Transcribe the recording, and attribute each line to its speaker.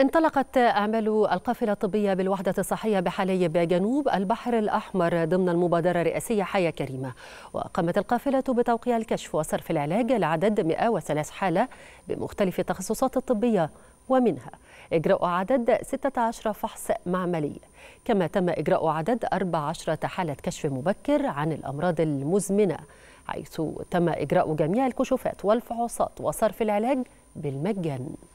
Speaker 1: انطلقت أعمال القافلة الطبية بالوحدة الصحية بحالي جنوب البحر الأحمر ضمن المبادرة الرئاسية حياة كريمة وقامت القافلة بتوقيع الكشف وصرف العلاج لعدد 103 حالة بمختلف التخصصات الطبية ومنها إجراء عدد 16 فحص معملي كما تم إجراء عدد 14 حالة كشف مبكر عن الأمراض المزمنة حيث تم إجراء جميع الكشوفات والفحوصات وصرف العلاج بالمجان